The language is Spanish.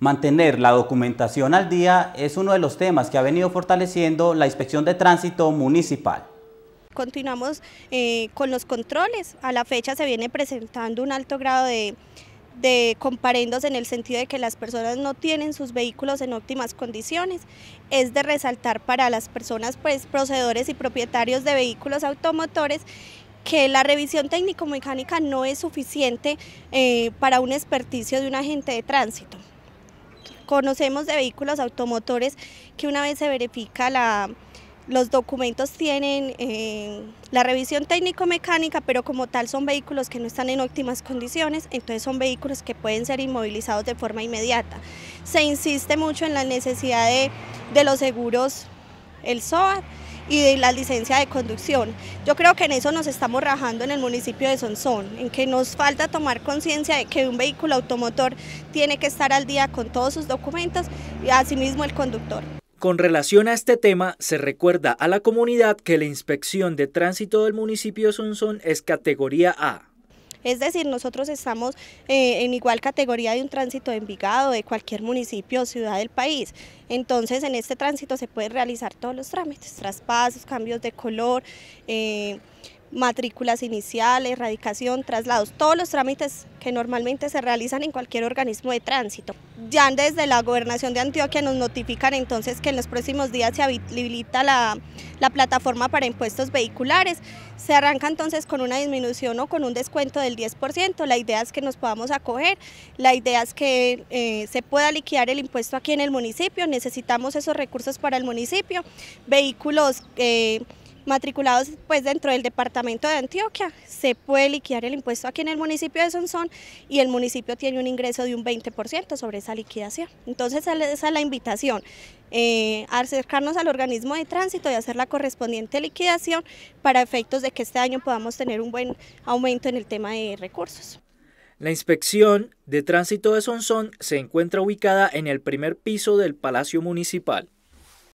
Mantener la documentación al día es uno de los temas que ha venido fortaleciendo la Inspección de Tránsito Municipal. Continuamos eh, con los controles. A la fecha se viene presentando un alto grado de, comparendos en el sentido de que las personas no tienen sus vehículos en óptimas condiciones. Es de resaltar para las personas pues, procedores y propietarios de vehículos automotores que la revisión técnico-mecánica no es suficiente eh, para un experticio de un agente de tránsito. Conocemos de vehículos automotores que una vez se verifica los documentos tienen eh, la revisión técnico-mecánica, pero como tal son vehículos que no están en óptimas condiciones, entonces son vehículos que pueden ser inmovilizados de forma inmediata. Se insiste mucho en la necesidad de, los seguros, el SOAT, y de la licencia de conducción. Yo creo que en eso nos estamos rajando en el municipio de Sonsón, en que nos falta tomar conciencia de que un vehículo automotor tiene que estar al día con todos sus documentos y asimismo el conductor. Con relación a este tema, se recuerda a la comunidad que la inspección de tránsito del municipio de Sonsón es categoría A es decir, nosotros estamos eh, en igual categoría de un tránsito de Envigado, de cualquier municipio o ciudad del país. Entonces, en este tránsito se pueden realizar todos los trámites, traspasos, cambios de color, eh, matrículas iniciales, erradicación, traslados, todos los trámites que normalmente se realizan en cualquier organismo de tránsito. Ya desde la gobernación de Antioquia nos notifican entonces que en los próximos días se habilita la, plataforma para impuestos vehiculares. Se arranca entonces con una disminución o con un descuento del 10%. La idea es que nos podamos acoger, la idea es que eh, se pueda liquidar el impuesto aquí en el municipio. Necesitamos esos recursos para el municipio. Vehículos... Eh, matriculados pues dentro del departamento de Antioquia, se puede liquidar el impuesto aquí en el municipio de Sonsón y el municipio tiene un ingreso de un 20% sobre esa liquidación. Entonces esa es la invitación, eh, acercarnos al organismo de tránsito y hacer la correspondiente liquidación para efectos de que este año podamos tener un buen aumento en el tema de recursos. La inspección de tránsito de Sonsón se encuentra ubicada en el primer piso del Palacio Municipal.